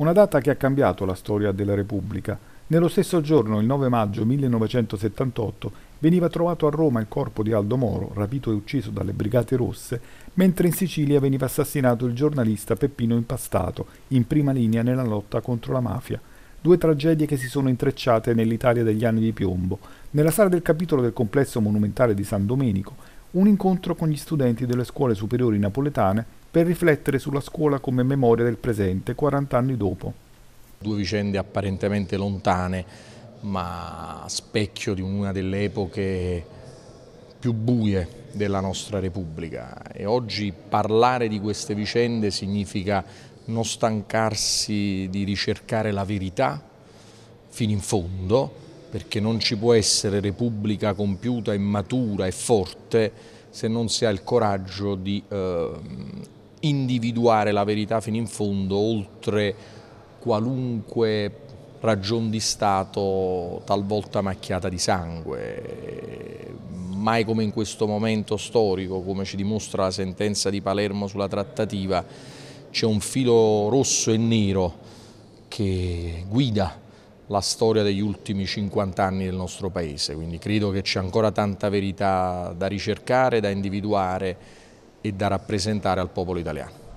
Una data che ha cambiato la storia della Repubblica. Nello stesso giorno, il 9 maggio 1978, veniva trovato a Roma il corpo di Aldo Moro, rapito e ucciso dalle Brigate Rosse, mentre in Sicilia veniva assassinato il giornalista Peppino Impastato, in prima linea nella lotta contro la mafia due tragedie che si sono intrecciate nell'Italia degli anni di piombo. Nella sala del capitolo del complesso monumentale di San Domenico, un incontro con gli studenti delle scuole superiori napoletane per riflettere sulla scuola come memoria del presente 40 anni dopo. Due vicende apparentemente lontane, ma specchio di una delle epoche più buie della nostra Repubblica e oggi parlare di queste vicende significa non stancarsi di ricercare la verità fino in fondo, perché non ci può essere repubblica compiuta e matura e forte se non si ha il coraggio di eh, individuare la verità fino in fondo oltre qualunque ragion di Stato talvolta macchiata di sangue. Mai come in questo momento storico, come ci dimostra la sentenza di Palermo sulla trattativa, c'è un filo rosso e nero che guida la storia degli ultimi 50 anni del nostro Paese, quindi credo che c'è ancora tanta verità da ricercare, da individuare e da rappresentare al popolo italiano.